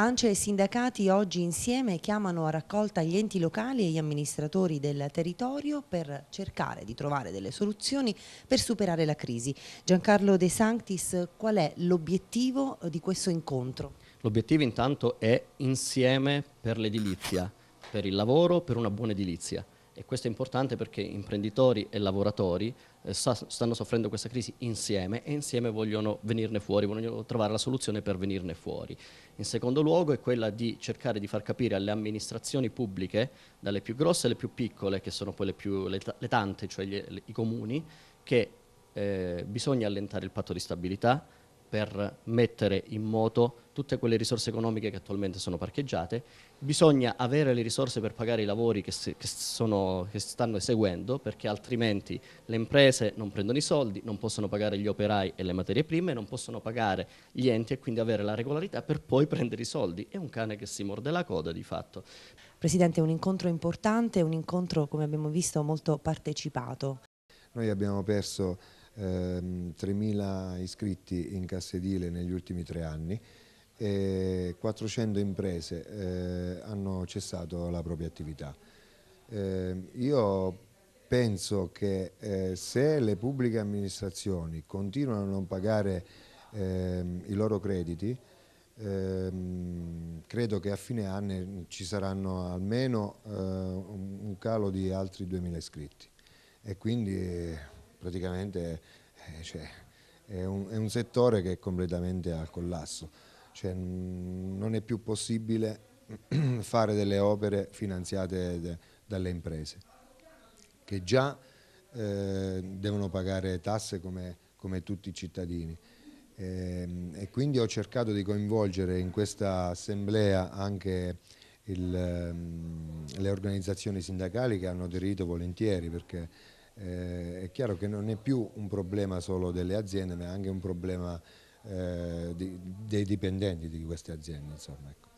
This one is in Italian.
ANCE e sindacati oggi insieme chiamano a raccolta gli enti locali e gli amministratori del territorio per cercare di trovare delle soluzioni per superare la crisi. Giancarlo De Sanctis, qual è l'obiettivo eh, di questo incontro? L'obiettivo intanto è insieme per l'edilizia, per il lavoro, per una buona edilizia e questo è importante perché imprenditori e lavoratori eh, stanno soffrendo questa crisi insieme e insieme vogliono venirne fuori, vogliono trovare la soluzione per venirne fuori. In secondo luogo è quella di cercare di far capire alle amministrazioni pubbliche, dalle più grosse alle più piccole, che sono poi le, più, le, le tante, cioè gli, le, i comuni, che eh, bisogna allentare il patto di stabilità per mettere in moto tutte quelle risorse economiche che attualmente sono parcheggiate, bisogna avere le risorse per pagare i lavori che, si, che, sono, che stanno eseguendo perché altrimenti le imprese non prendono i soldi, non possono pagare gli operai e le materie prime, non possono pagare gli enti e quindi avere la regolarità per poi prendere i soldi. È un cane che si morde la coda di fatto. Presidente, un incontro importante, un incontro come abbiamo visto molto partecipato. Noi abbiamo perso 3.000 ehm, iscritti in cassedile negli ultimi tre anni e 400 imprese eh, hanno cessato la propria attività. Eh, io penso che eh, se le pubbliche amministrazioni continuano a non pagare ehm, i loro crediti, ehm, credo che a fine anno ci saranno almeno eh, un calo di altri 2000 iscritti e quindi praticamente eh, cioè, è, un, è un settore che è completamente al collasso. Cioè, non è più possibile fare delle opere finanziate dalle imprese che già eh, devono pagare tasse come, come tutti i cittadini. E, ehm, e quindi ho cercato di coinvolgere in questa assemblea anche il, ehm, le organizzazioni sindacali che hanno aderito volentieri perché eh, è chiaro che non è più un problema solo delle aziende ma è anche un problema eh, di, dei dipendenti di queste aziende. Insomma, ecco.